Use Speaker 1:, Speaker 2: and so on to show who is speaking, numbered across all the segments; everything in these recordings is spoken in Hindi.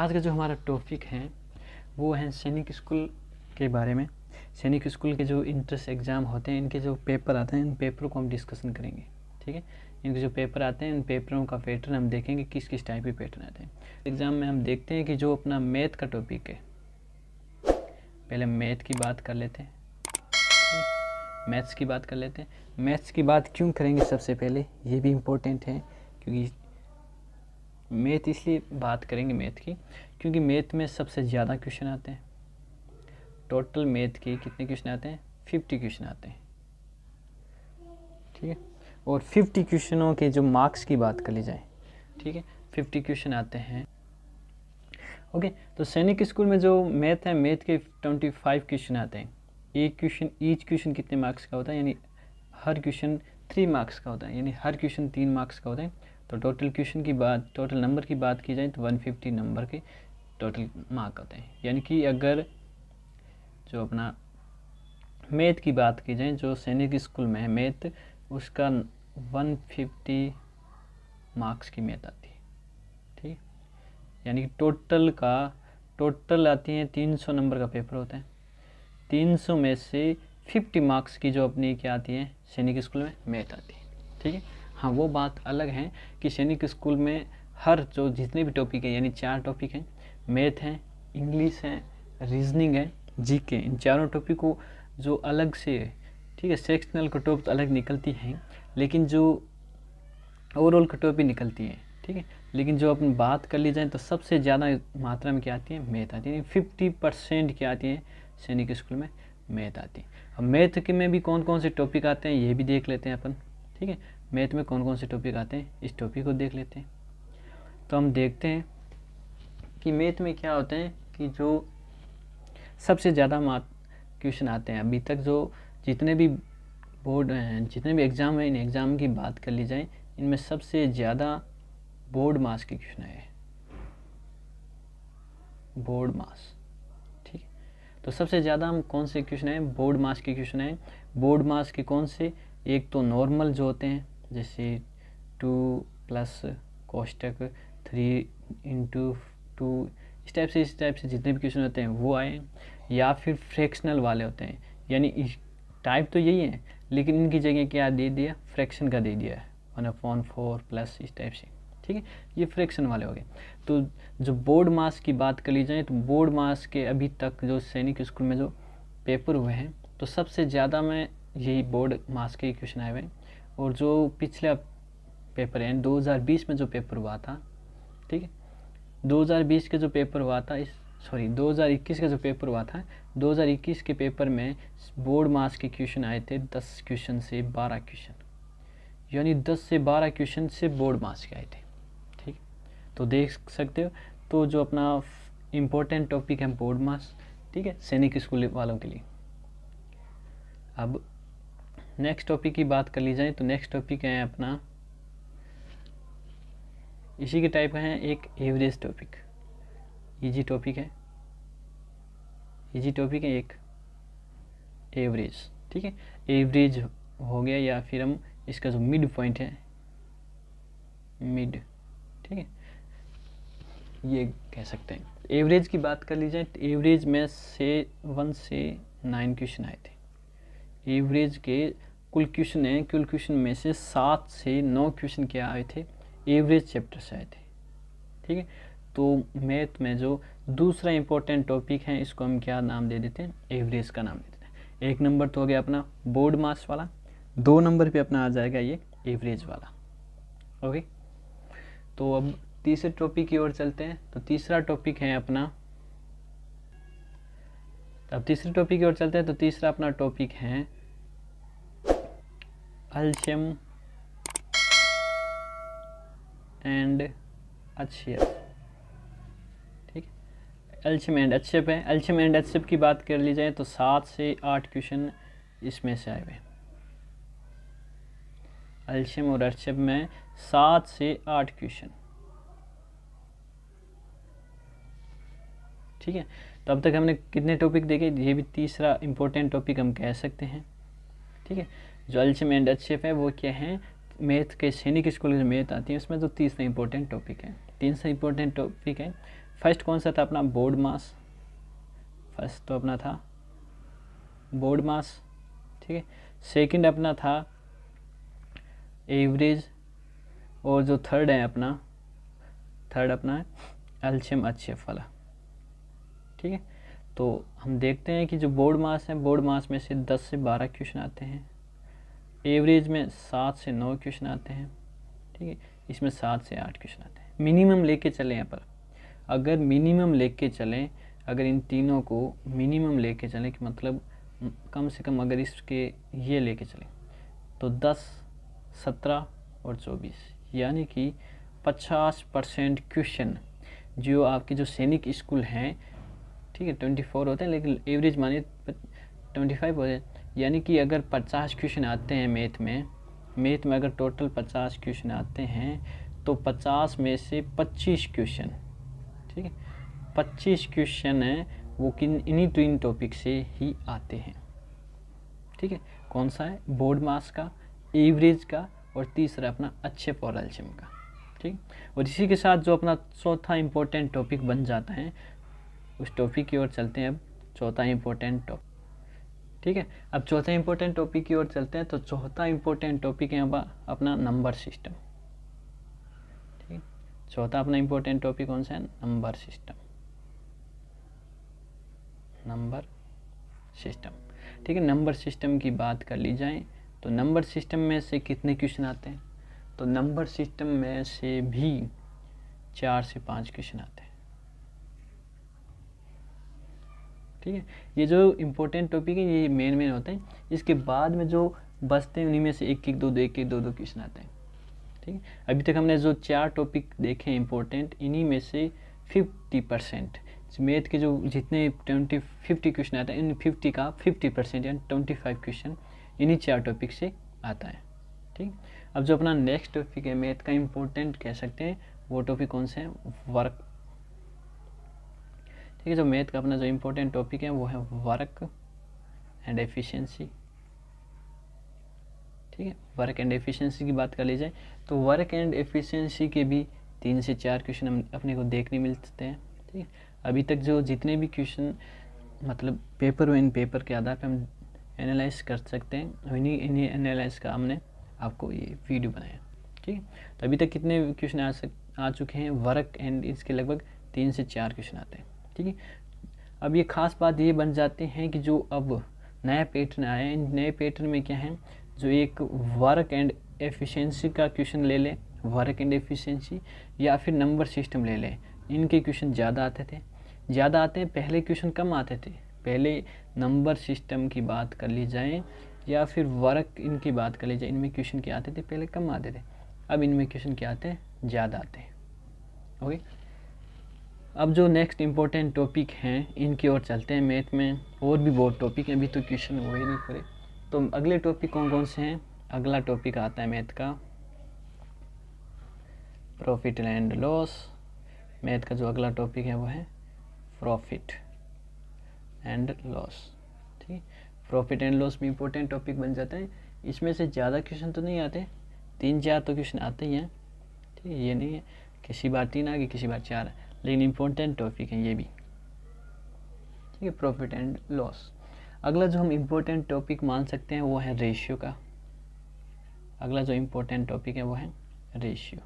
Speaker 1: आज का जो हमारा टॉपिक है वो है सैनिक स्कूल के बारे में सैनिक स्कूल के जो इंट्रेंस एग्ज़ाम होते हैं इनके जो पेपर आते हैं इन पेपरों को हम डिस्कशन करेंगे ठीक है इनके जो पेपर आते हैं इन पेपरों का पैटर्न हम देखेंगे किस किस टाइप के पैटर्न आते हैं एग्ज़ाम में हम देखते हैं कि जो अपना मैथ का टॉपिक है पहले मैथ की बात कर लेते हैं मैथ्स की बात कर लेते हैं मैथ्स की बात क्यों करेंगे सबसे पहले ये भी इम्पोर्टेंट है क्योंकि मैथ इसलिए बात करेंगे मैथ की क्योंकि मैथ में सबसे ज़्यादा क्वेश्चन आते हैं टोटल मैथ के कितने क्वेश्चन आते हैं फिफ्टी क्वेश्चन आते हैं ठीक है और फिफ्टी क्वेश्चनों के जो मार्क्स की बात कर ली जाए ठीक है फिफ्टी क्वेश्चन आते हैं ओके तो सैनिक स्कूल में जो मैथ है मैथ के ट्वेंटी फाइव क्वेश्चन आते हैं एक क्वेश्चन ईच क्वेश्चन कितने मार्क्स का होता है यानी हर क्वेश्चन थ्री मार्क्स का होता है यानी हर क्वेश्चन तीन मार्क्स का होता है तो टोटल क्वेश्चन की बात टोटल नंबर की बात की जाए तो 150 नंबर के टोटल मार्क होते हैं यानी कि अगर जो अपना मैथ की बात की जाए जो सैनिक स्कूल में है मैथ उसका 150 मार्क्स की मैथ आती है ठीक यानी कि टोटल का टोटल आती है 300 नंबर का पेपर होता है 300 में से 50 मार्क्स की जो अपनी क्या आती है सैनिक स्कूल में मैथ आती है ठीक है हाँ वो बात अलग है कि सैनिक स्कूल में हर जो जितने भी टॉपिक हैं यानी चार टॉपिक हैं मैथ हैं इंग्लिश है रीजनिंग है जी के इन चारों टॉपिक को जो अलग से ठीक है सेक्शनल कटोप तो अलग निकलती हैं लेकिन जो ओवरऑल कटऑफ भी निकलती है ठीक है लेकिन जो अपन बात कर ली जाए तो सबसे ज़्यादा मात्रा में क्या आती है मैथ आती है फिफ्टी परसेंट क्या आती है सैनिक स्कूल में मैथ आती है अब मैथ के में भी कौन कौन से टॉपिक आते हैं ये भी देख लेते हैं अपन ठीक है मैथ में कौन कौन से टॉपिक आते हैं इस टॉपिक को देख लेते हैं तो हम देखते हैं कि मैथ में क्या होते हैं कि जो सबसे ज़्यादा मार्क क्वेश्चन आते हैं अभी तक जो जितने भी बोर्ड हैं जितने भी एग्ज़ाम हैं इन एग्ज़ाम की बात कर ली जाए इनमें सबसे ज़्यादा बोर्ड मास के क्वेश्चन आए बोर्ड मास ठीक है तो सबसे ज़्यादा हम कौन से क्वेश्चन हैं बोर्ड मास के क्वेश्चन हैं बोर्ड मास के कौन से एक तो नॉर्मल जो होते हैं जैसे टू प्लस कोष्टक थ्री इंटू टू इस टाइप से इस टाइप से जितने भी क्वेश्चन होते हैं वो आए या फिर फ्रैक्शनल वाले होते हैं यानी टाइप तो यही है लेकिन इनकी जगह क्या दे दिया फ्रैक्शन का दे दिया है वन अपॉन फोर प्लस इस टाइप से ठीक है ये फ्रैक्शन वाले हो गए तो जो बोर्ड मास की बात कर ली जाए तो बोर्ड मास के अभी तक जो सैनिक स्कूल में जो पेपर हुए हैं तो सबसे ज़्यादा में यही बोर्ड मास के क्वेश्चन आए हुए हैं और जो पिछला पेपर यानी 2020 में जो पेपर हुआ था ठीक है 2020 के जो पेपर हुआ था इस सॉरी 2021 का जो पेपर हुआ था 2021 के पेपर में बोर्ड मास के क्वेश्चन आए थे 10 क्वेश्चन से 12 क्वेश्चन यानी 10 से 12 क्वेश्चन से बोर्ड मास के आए थे ठीक तो देख सकते हो तो जो अपना इम्पोर्टेंट टॉपिक है बोर्ड मास ठीक है सैनिक स्कूल वालों के लिए अब नेक्स्ट टॉपिक की बात कर ली जाए तो नेक्स्ट टॉपिक है अपना इसी के टाइप का है एक एवरेज टॉपिक इजी टॉपिक है इजी टॉपिक है एक एवरेज ठीक है एवरेज हो गया या फिर हम इसका जो मिड पॉइंट है मिड ठीक है ये कह सकते हैं एवरेज की बात कर लीजिए तो एवरेज में से वन से नाइन क्वेश्चन आए थे एवरेज के कुल क्वेश्चन हैं कुल क्वेश्चन में से सात से नौ क्वेश्चन क्या आए थे एवरेज चैप्टर से आए थे ठीक है तो मैथ में जो दूसरा इंपॉर्टेंट टॉपिक है इसको हम क्या नाम दे देते हैं एवरेज का नाम दे देते हैं एक नंबर तो हो गया अपना बोर्ड मार्क्स वाला दो नंबर पे अपना आ जाएगा ये एवरेज वाला ओके तो अब तीसरे टॉपिक की ओर चलते हैं तो तीसरा टॉपिक है अपना अब तीसरे टॉपिक की ओर चलते हैं तो तीसरा अपना टॉपिक है calcium एंड एच ठीक एल्शियम एंड अच्छेप है एल्शियम एंड एच की बात कर ली जाए तो सात से आठ क्वेश्चन इसमें से आए हुए एल्शियम और अच्छेप में सात से आठ क्वेश्चन ठीक है तो अब तक हमने कितने टॉपिक देखे ये भी तीसरा इम्पोर्टेंट टॉपिक हम कह सकते हैं ठीक है जो एल्शियम एंड एच है वो क्या हैं मैथ के सैनिक स्कूल में मैथ आती है उसमें तो तीसरा इंपॉर्टेंट टॉपिक है सौ इंपॉर्टेंट टॉपिक है फर्स्ट कौन सा था अपना बोर्ड मास फर्स्ट तो अपना था बोर्ड मास ठीक है सेकंड अपना था एवरेज और जो थर्ड है अपना थर्ड अपना है एल्शियम अच्छे वाला ठीक है तो हम देखते हैं कि जो बोर्ड मास है बोर्ड मास में से 10 से 12 क्वेश्चन आते हैं एवरेज में सात से नौ क्वेश्चन आते हैं ठीक है इसमें सात से आठ क्वेश्चन आते हैं मिनिमम लेके चले यहाँ पर अगर मिनिमम लेके चलें अगर इन तीनों को मिनिमम लेके चलें कि मतलब कम से कम अगर इसके ये लेके चलें तो दस सत्रह और चौबीस यानी कि पचास परसेंट क्वेश्चन जो आपके जो सैनिक स्कूल हैं ठीक है ट्वेंटी फोर होते हैं लेकिन एवरेज मानिए ट्वेंटी फाइव होते हैं यानी कि अगर पचास क्वेश्चन आते हैं मैथ में मैथ में अगर टोटल पचास क्वेश्चन आते हैं तो पचास में से पच्चीस क्वेश्चन ठीक है पच्चीस क्वेश्चन हैं वो किन इन्हीं तीन टॉपिक से ही आते हैं ठीक है कौन सा है बोर्ड मास का एवरेज का और तीसरा अपना अच्छे पॉरल्सियम का ठीक और इसी के साथ जो अपना चौथा इम्पोर्टेंट टॉपिक बन जाता है उस टॉपिक की ओर चलते हैं अब चौथा इम्पोर्टेंट टॉपिक ठीक है अब चौथा इंपॉर्टेंट टॉपिक की ओर चलते हैं तो चौथा इंपॉर्टेंट टॉपिक है अपना नंबर सिस्टम ठीक चौथा अपना इंपॉर्टेंट टॉपिक कौन सा है नंबर सिस्टम नंबर सिस्टम ठीक है नंबर सिस्टम की बात कर ली जाए तो नंबर सिस्टम में से कितने क्वेश्चन आते हैं तो नंबर सिस्टम में से भी चार से पाँच क्वेश्चन आते हैं ठीक है ये जो इम्पोर्टेंट टॉपिक है ये मेन मेन होते हैं इसके बाद में जो बचते हैं उन्हीं में से एक एक दो दो एक एक दो दो क्वेश्चन आते हैं ठीक है अभी तक हमने जो चार टॉपिक देखे हैं इम्पोर्टेंट इन्हीं में से फिफ्टी परसेंट मैथ के जो जितने ट्वेंटी फिफ्टी क्वेश्चन आते हैं इन फिफ्टी का फिफ्टी परसेंट यानी ट्वेंटी फाइव क्वेश्चन इन्हीं चार टॉपिक से आता है ठीक अब जो अपना नेक्स्ट टॉपिक है मैथ का इम्पोर्टेंट कह सकते हैं वो टॉपिक कौन से हैं वर्क ठीक है जो मैथ का अपना जो इम्पोर्टेंट टॉपिक है वो है वर्क एंड एफिशिएंसी ठीक है वर्क एंड एफिशिएंसी की बात कर ली जाए तो वर्क एंड एफिशिएंसी के भी तीन से चार क्वेश्चन हम अपने को देखने मिलते हैं ठीक है अभी तक जो जितने भी क्वेश्चन मतलब पेपर वन पेपर के आधार पर हम एनालाइज कर सकते हैं तो इन्हीं एनालाइज का हमने आपको ये वीडियो बनाया ठीक है तो अभी तक कितने क्वेश्चन आ सक आ चुके हैं वर्क एंड इसके लगभग तीन से चार क्वेश्चन आते हैं ठीक है अब ये खास बात ये बन जाते हैं कि जो अब नया पैटर्न आया है नए पैटर्न में क्या है जो एक वर्क एंड एफिशिएंसी का क्वेश्चन ले लें वर्क एंड एफिशिएंसी या फिर नंबर सिस्टम ले लें इनके क्वेश्चन ज़्यादा आते थे ज़्यादा आते हैं पहले क्वेश्चन कम आते थे पहले नंबर सिस्टम की बात कर ली जाए या फिर वर्क इनकी बात कर ली जाए इनमें क्वेश्चन क्या आते थे पहले कम आते थे अब इनमें क्वेश्चन क्या आते हैं ज़्यादा आते हैं ओके अब जो नेक्स्ट इम्पोर्टेंट टॉपिक हैं इनकी ओर चलते हैं मैथ में और भी बहुत टॉपिक हैं अभी तो क्वेश्चन हुए नहीं पूरे तो अगले टॉपिक कौन कौन से हैं अगला टॉपिक आता है मैथ का प्रॉफिट एंड लॉस मैथ का जो अगला टॉपिक है वो है प्रॉफिट एंड लॉस ठीक प्रॉफिट एंड लॉस भी इम्पोर्टेंट टॉपिक बन जाते हैं इसमें से ज़्यादा क्वेश्चन तो नहीं आते तीन चार तो क्वेश्चन आते ही हैं ठीक है ये नहीं है किसी बार तीन आ गए किसी बार चार लेकिन इम्पोर्टेंट टॉपिक है ये भी ठीक है प्रॉफिट एंड लॉस अगला जो हम इम्पोर्टेंट टॉपिक मान सकते हैं वो है रेशियो का अगला जो इम्पोर्टेंट टॉपिक है वो है रेशियो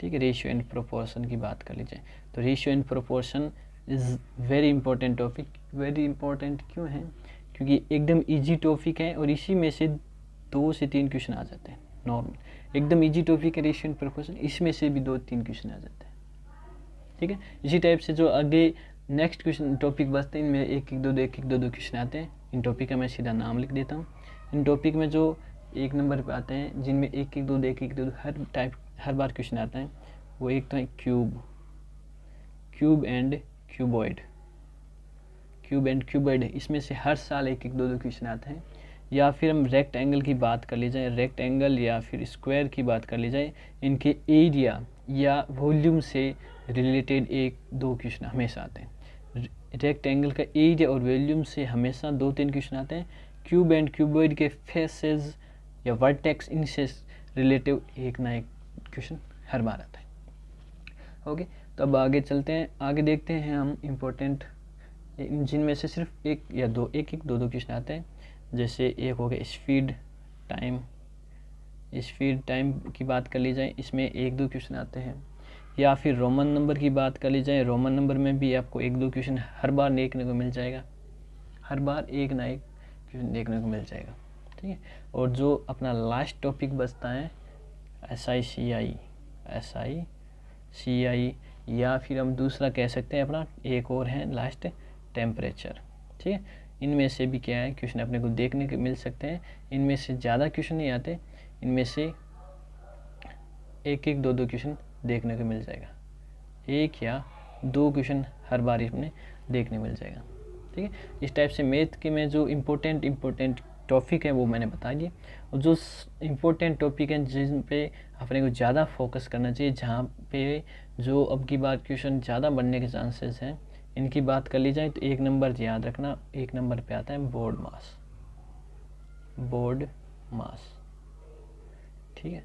Speaker 1: ठीक है रेशियो एंड प्रोपोर्शन की बात कर लीजिए तो ratio and proportion is very important topic very important क्यों है क्योंकि एकदम इजी टॉपिक है और इसी में से दो से तीन क्वेश्चन आ जाते हैं नॉर्मल एकदम इजी टॉपिक है रेशियन प्रोपोर्शन इसमें से भी दो तीन क्वेश्चन आ जाते हैं ठीक है इसी टाइप से जो आगे नेक्स्ट क्वेश्चन टॉपिक बचते हैं इनमें एक एक दो दो एक एक दो दो क्वेश्चन आते हैं इन टॉपिक का मैं सीधा नाम लिख देता हूँ इन टॉपिक में जो एक नंबर पे आते हैं जिनमें एक एक दो दो एक एक दो दो हर टाइप हर बार क्वेश्चन आते हैं वो एक तो है cube cube and cuboid cube and cuboid इसमें से हर साल एक एक दो दो क्वेश्चन आते हैं या फिर हम रेक्ट एंगल की बात कर ली जाए रेक्ट एंगल या फिर स्क्वायर की बात कर ली जाए इनके एरिया या वॉल्यूम से रिलेटेड एक दो क्वेश्चन हमेशा आते हैं रेक्ट एंगल का एरिया और वॉल्यूम से हमेशा दो तीन क्वेश्चन आते हैं क्यूब एंड क्यूबॉइड के फेसेस या वर्टेक्स इनसे रिलेटिव एक ना एक क्वेश्चन हर बार आता है ओके तो अब आगे चलते हैं आगे देखते हैं हम इम्पोर्टेंट जिनमें से सिर्फ एक या दो एक एक दो दो क्वेश्चन आते हैं जैसे एक हो गया स्पीड टाइम स्पीड टाइम की बात कर ली जाए इसमें एक दो क्वेश्चन आते हैं या फिर रोमन नंबर की बात कर ली जाए रोमन नंबर में भी आपको एक दो क्वेश्चन हर बार देखने को मिल जाएगा हर बार एक ना एक क्वेश्चन देखने को मिल जाएगा ठीक है और जो अपना लास्ट टॉपिक बचता है S I C I S I सी आई या फिर हम दूसरा कह सकते हैं अपना एक और है लास्ट टेम्परेचर ठीक है इनमें से भी क्या है क्वेश्चन अपने को देखने के मिल सकते हैं इनमें से ज़्यादा क्वेश्चन नहीं आते इनमें से एक एक दो दो क्वेश्चन देखने को मिल जाएगा एक या दो क्वेश्चन हर बार इसमें देखने मिल जाएगा ठीक है इस टाइप से मैथ के में जो इम्पोर्टेंट इम्पोर्टेंट टॉपिक है वो मैंने बता दिए और जो इम्पोर्टेंट टॉपिक हैं जिन पे अपने को ज़्यादा फोकस करना चाहिए जहाँ पे जो अब की बार क्वेश्चन ज़्यादा बनने के चांसेस हैं इनकी बात कर ली जाए तो एक नंबर याद रखना एक नंबर पे आता है बोर्ड मास बोर्ड मास ठीक है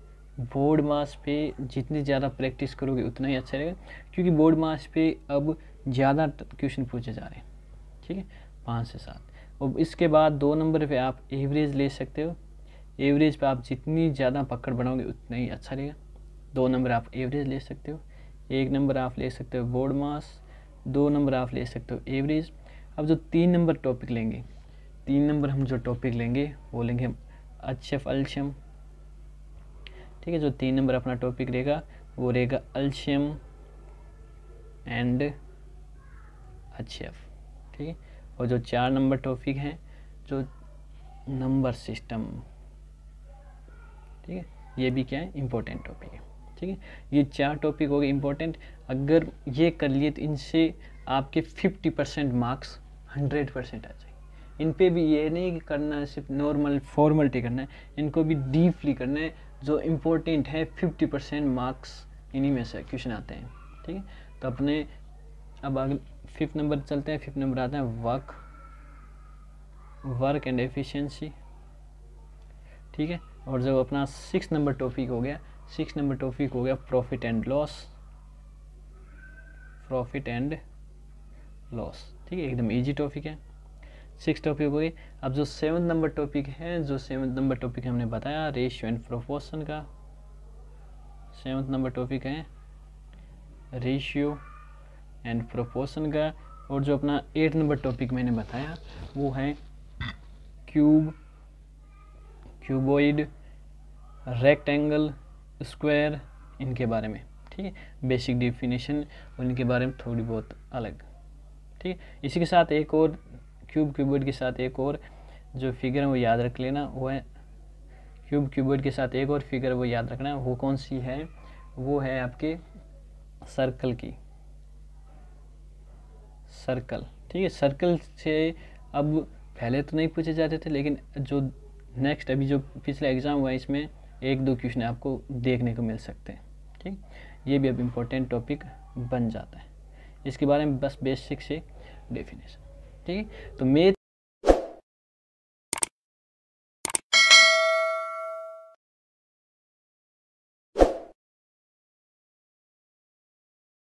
Speaker 1: बोर्ड मास पे जितनी ज़्यादा प्रैक्टिस करोगे उतना ही अच्छा रहेगा क्योंकि बोर्ड मास पे अब ज़्यादा क्वेश्चन पूछे जा रहे हैं ठीक है पाँच से सात अब इसके बाद दो नंबर पे आप एवरेज ले सकते हो एवरेज पे आप जितनी ज़्यादा पकड़ बनाओगे उतना ही अच्छा रहेगा दो नंबर आप एवरेज ले सकते हो एक नंबर आप ले सकते हो बोर्ड मास दो नंबर आप ले सकते हो एवरेज अब जो तीन नंबर टॉपिक लेंगे तीन नंबर हम जो टॉपिक लेंगे वो लेंगे हम अच्छफ अल्शियम ठीक है जो तीन नंबर अपना टॉपिक रहेगा वो रहेगा अल्शियम एंड अच्छफ ठीक है और जो चार नंबर टॉपिक हैं जो नंबर सिस्टम ठीक है ये भी क्या है इम्पोर्टेंट टॉपिक है ठीक है ये चार टॉपिक हो गए इम्पोर्टेंट अगर ये कर लिए तो इनसे आपके 50 परसेंट मार्क्स 100 परसेंट आ जाएंगे इन पे भी ये नहीं करना सिर्फ नॉर्मल फॉर्मलिटी करना है इनको भी डीपली करना है जो इम्पोर्टेंट है 50 परसेंट मार्क्स इन्हीं में से क्वेश्चन आते हैं ठीक है तो अपने अब अगले फिफ्थ नंबर चलते हैं फिफ्थ नंबर आता है वर्क वर्क एंड एफिशेंसी ठीक है और जब अपना सिक्स नंबर टॉपिक हो गया सिक्स नंबर टॉपिक हो गया profit and loss profit and loss ठीक है एकदम इजी टॉपिक है सिक्स टॉपिक हो गई अब जो सेवन नंबर टॉपिक है जो सेवन नंबर टॉपिक हमने बताया रेशियो एंड प्रोपोर्शन का सेवन्थ नंबर टॉपिक है रेशियो एंड प्रोपोर्शन का और जो अपना एट नंबर टॉपिक मैंने बताया वो है क्यूब क्यूबोइड रेक्टेंगल स्क्वायर इनके बारे में ठीक है बेसिक डिफिनेशन और इनके बारे में थोड़ी बहुत अलग ठीक है इसी के साथ एक और क्यूब क्यूबोर्ड के साथ एक और जो फिगर है वो याद रख लेना वो है क्यूब क्यूबोर्ड के साथ एक और फिगर वो याद रखना वो कौन सी है वो है आपके सर्कल की सर्कल ठीक है सर्कल से अब पहले तो नहीं पूछे जाते थे लेकिन जो नेक्स्ट अभी जो पिछला एग्ज़ाम हुआ है इसमें एक दो क्वेश्चन आपको देखने को मिल सकते हैं ठीक ये भी अब इम्पोर्टेंट टॉपिक बन जाता है इसके बारे में बस बेसिक से डेफिनेशन ठीक है तो मे